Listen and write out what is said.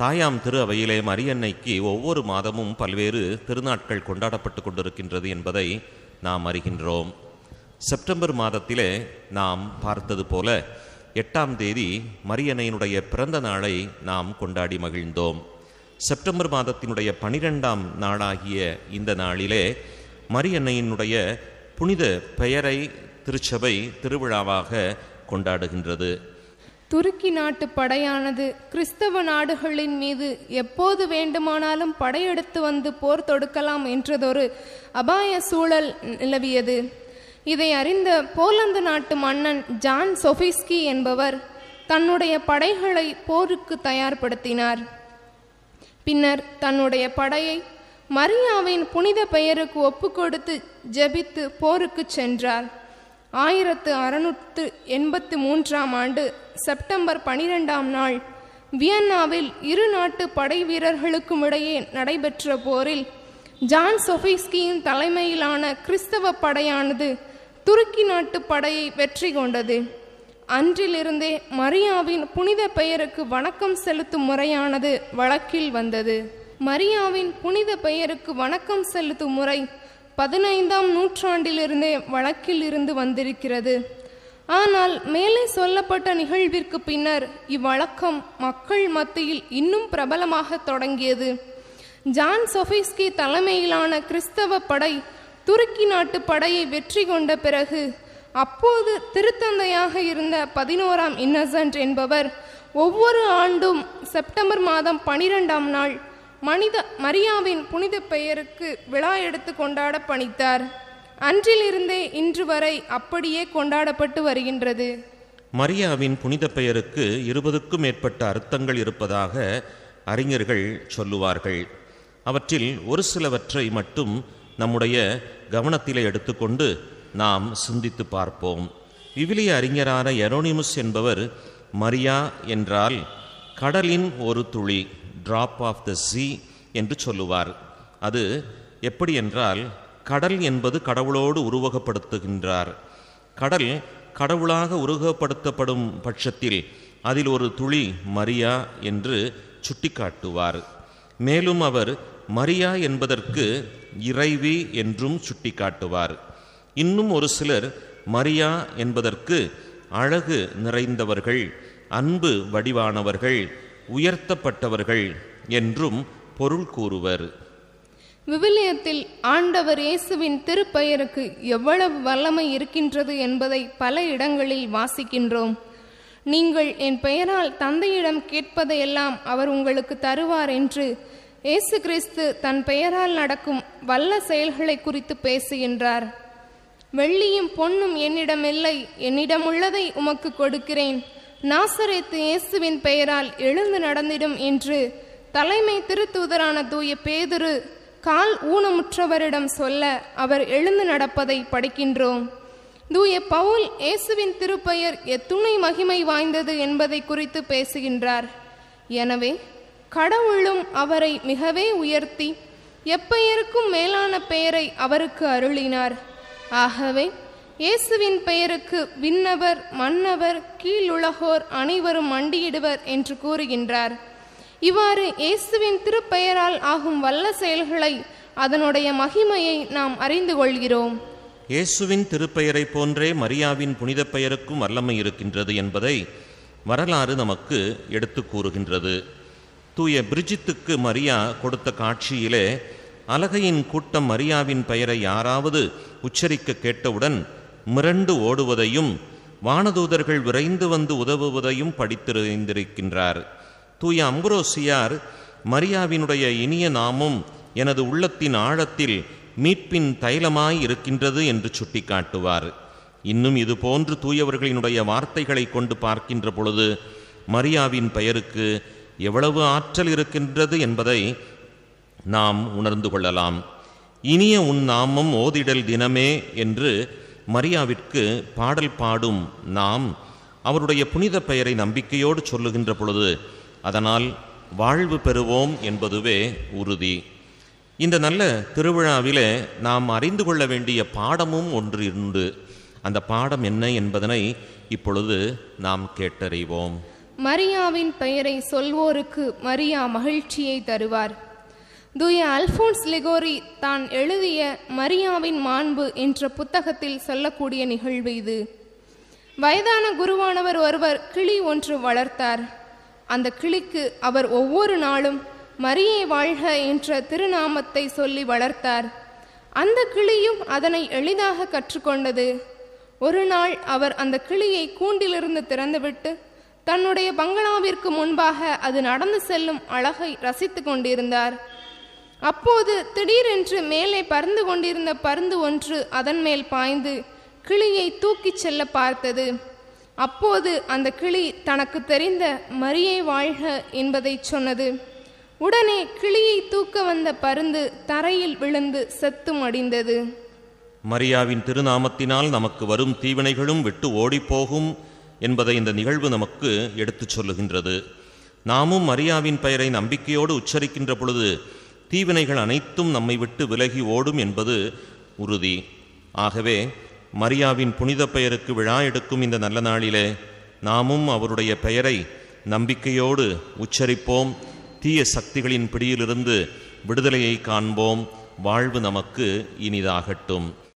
தாயாம் திரு அவையிலே மரியன்னைக்கு ஒவ்வொரு மாதமும் பல்வேறு திருநாட்கள் கொண்டாடப்பட்டு கொண்டிருக்கின்றது என்பதை நாம் அறிகின்றோம் செப்டம்பர் மாதத்திலே நாம் பார்த்தது போல எட்டாம் தேதி மரியன்னையினுடைய பிறந்த நாளை நாம் கொண்டாடி மகிழ்ந்தோம் செப்டம்பர் மாதத்தினுடைய பனிரெண்டாம் நாளாகிய இந்த நாளிலே மரியன்னையினுடைய புனித பெயரை திருச்சபை திருவிழாவாக கொண்டாடுகின்றது துருக்கி நாட்டு படையானது கிறிஸ்தவ நாடுகளின் மீது எப்போது வேண்டுமானாலும் படையெடுத்து வந்து போர் தொடுக்கலாம் என்றதொரு அபாய சூழல் நிலவியது இதை அறிந்த போலந்து நாட்டு மன்னன் ஜான் சொஃபிஸ்கி என்பவர் தன்னுடைய படைகளை போருக்கு தயார்படுத்தினார் பின்னர் தன்னுடைய படையை மரியாவின் புனித பெயருக்கு ஒப்புக்கொடுத்து ஜெபித்து போருக்கு சென்றார் ஆயிரத்து அறுநூற்று எண்பத்து மூன்றாம் ஆண்டு செப்டம்பர் பனிரெண்டாம் நாள் வியன்னாவில் இரு நாட்டு படை வீரர்களுக்கும் இடையே நடைபெற்ற போரில் ஜான் சொஃபிஸ்கியின் தலைமையிலான கிறிஸ்தவ படையானது துருக்கி நாட்டு படையை வெற்றி கொண்டது அன்றிலிருந்தே மரியாவின் புனித பெயருக்கு வணக்கம் செலுத்தும் முறையானது வழக்கில் வந்தது மரியாவின் புனித பெயருக்கு வணக்கம் செலுத்தும் முறை பதினைந்தாம் நூற்றாண்டிலிருந்தே வழக்கில் இருந்து வந்திருக்கிறது ஆனால் மேலே சொல்லப்பட்ட நிகழ்விற்கு பின்னர் இவ்வழக்கம் மக்கள் மத்தியில் இன்னும் பிரபலமாக தொடங்கியது ஜான் சொஃபிஸ்கி தலைமையிலான கிறிஸ்தவ படை துருக்கி நாட்டு படையை வெற்றி கொண்ட பிறகு அப்போது திருத்தந்தையாக இருந்த பதினோராம் இன்னசென்ட் என்பவர் ஒவ்வொரு ஆண்டும் செப்டம்பர் மாதம் பனிரெண்டாம் நாள் மனித மரியாவின் புனித பெயருக்கு விழா எடுத்து கொண்டாட பணித்தார் அன்றிலிருந்தே இன்று வரை அப்படியே கொண்டாடப்பட்டு வருகின்றது மரியாவின் புனித பெயருக்கு இருபதுக்கும் மேற்பட்ட அர்த்தங்கள் இருப்பதாக அறிஞர்கள் சொல்லுவார்கள் அவற்றில் ஒரு சிலவற்றை மட்டும் நம்முடைய கவனத்திலே எடுத்துக்கொண்டு நாம் சிந்தித்து பார்ப்போம் விவிலிய அறிஞரான எரோனிமுஸ் என்பவர் மரியா என்றால் கடலின் ஒரு துளி ட்ராப் ஆஃப் த சி என்று சொல்லுவார் அது எப்படி என்றால் கடல் என்பது கடவுளோடு உருவகப்படுத்துகின்றார் கடல் கடவுளாக உருவகப்படுத்தப்படும் பட்சத்தில் அதில் ஒரு துளி மரியா என்று சுட்டிக்காட்டுவார் மேலும் அவர் மரியா என்பதற்கு இறைவி என்றும் சுட்டிக்காட்டுவார் இன்னும் ஒரு சிலர் மரியா என்பதற்கு அழகு நிறைந்தவர்கள் அன்பு வடிவானவர்கள் உயர்த்தப்பட்டவர்கள் என்றும் பொருள் கூறுவர் விவிலியத்தில் ஆண்டவர் இயேசுவின் திருப்பெயருக்கு எவ்வளவு வல்லமை இருக்கின்றது என்பதை பல இடங்களில் வாசிக்கின்றோம் நீங்கள் என் பெயரால் தந்தையிடம் கேட்பதையெல்லாம் அவர் உங்களுக்கு தருவார் என்று இயேசு கிறிஸ்து தன் பெயரால் நடக்கும் வல்ல செயல்களை குறித்து பேசுகின்றார் வெள்ளியும் பொன்னும் என்னிடம் இல்லை என்னிடம் உள்ளதை உமக்கு கொடுக்கிறேன் நாசரேத்து இயேசுவின் பெயரால் எழுந்து நடந்திடும் என்று தலைமை திருத்தூதரான தூய பேதுரு கால் ஊனமுற்றவரிடம் சொல்ல அவர் எழுந்து நடப்பதை படிக்கின்றோம் தூய பவுல் இயேசுவின் திருப்பெயர் எத்துணை மகிமை வாய்ந்தது என்பதை குறித்து பேசுகின்றார் எனவே கடவுளும் அவரை மிகவே உயர்த்தி எப்பெயருக்கும் மேலான பெயரை அவருக்கு அருளினார் ஆகவே இயேசுவின் பெயருக்கு விண்ணவர் மன்னவர் கீழுலகோர் அனைவரும் மண்டியிடுவர் என்று கூறுகின்றார் இவ்வாறு இயேசுவின் திருப்பெயரால் ஆகும் வல்ல செயல்களை அதனுடைய மகிமையை நாம் அறிந்து கொள்கிறோம் இயேசுவின் திருப்பெயரை போன்றே மரியாவின் புனித பெயருக்கும் வல்லமை இருக்கின்றது என்பதை வரலாறு நமக்கு எடுத்து கூறுகின்றது தூய பிரிஜித்துக்கு மரியா கொடுத்த காட்சியிலே அலகையின் கூட்டம் மரியாவின் பெயரை யாராவது உச்சரிக்க கேட்டவுடன் மிரண்டு ஓடுவதையும் வானதூதர்கள் விரைந்து வந்து உதவுவதையும் படித்திருந்திருக்கின்றார் தூய அம்புரோசியார் மரியாவினுடைய இனிய நாமும் எனது உள்ளத்தின் ஆழத்தில் மீட்பின் தைலமாய் இருக்கின்றது என்று சுட்டிக்காட்டுவார் இன்னும் இதுபோன்று தூயவர்களினுடைய வார்த்தைகளை கொண்டு பார்க்கின்ற பொழுது மரியாவின் பெயருக்கு எவ்வளவு ஆற்றல் இருக்கின்றது என்பதை நாம் உணர்ந்து கொள்ளலாம் இனிய உன் நாமம் ஓதிடல் தினமே என்று மரியாவிற்கு பாடல் பாடும் நாம் அவருடைய புனித பெயரை நம்பிக்கையோடு சொல்லுகின்ற பொழுது அதனால் வாழ்வு பெறுவோம் என்பதுவே உறுதி இந்த நல்ல திருவிழாவிலே நாம் அறிந்து கொள்ள வேண்டிய பாடமும் ஒன்று உண்டு அந்த பாடம் என்ன என்பதனை இப்பொழுது நாம் கேட்டறிவோம் மரியாவின் பெயரை சொல்வோருக்கு மரியா மகிழ்ச்சியை தருவார் தூய அல்ஃபோன்ஸ் லெகோரி தான் எழுதிய மரியாவின் மாண்பு என்ற புத்தகத்தில் சொல்லக்கூடிய நிகழ்வு இது வயதான குருவானவர் ஒருவர் கிளி ஒன்று வளர்த்தார் அந்த கிளிக்கு அவர் ஒவ்வொரு நாளும் மரியை வாழ்க என்ற திருநாமத்தை சொல்லி வளர்த்தார் அந்த கிளியும் அதனை எளிதாக கற்றுக்கொண்டது ஒரு நாள் அவர் அந்த கிளியை கூண்டிலிருந்து திறந்துவிட்டு தன்னுடைய பங்களாவிற்கு முன்பாக அது நடந்து செல்லும் அழகை ரசித்து கொண்டிருந்தார் அப்போது திடீரென்று மேலே பறந்து கொண்டிருந்த பருந்து ஒன்று அதன் மேல் பாய்ந்து கிளியை தூக்கிச் செல்ல பார்த்தது அப்போது அந்த கிளி தனக்கு தெரிந்த மரியை வாழ்க என்பதை சொன்னது உடனே கிளியை தூக்க வந்த பருந்து தரையில் விழுந்து செத்து மடிந்தது மரியாவின் திருநாமத்தினால் நமக்கு வரும் தீவினைகளும் விட்டு ஓடிப்போகும் என்பதை இந்த நிகழ்வு நமக்கு எடுத்துச் சொல்லுகின்றது நாமும் மரியாவின் பெயரை நம்பிக்கையோடு உச்சரிக்கின்ற பொழுது தீவினைகள் அனைத்தும் நம்மை விட்டு விலகி ஓடும் என்பது உறுதி ஆகவே மரியாவின் புனித பெயருக்கு விழா எடுக்கும் இந்த நல்ல நாளிலே நாமும் அவருடைய பெயரை நம்பிக்கையோடு உச்சரிப்போம் தீய சக்திகளின் பிடியிலிருந்து விடுதலையை காண்போம் வாழ்வு நமக்கு இனிதாகட்டும்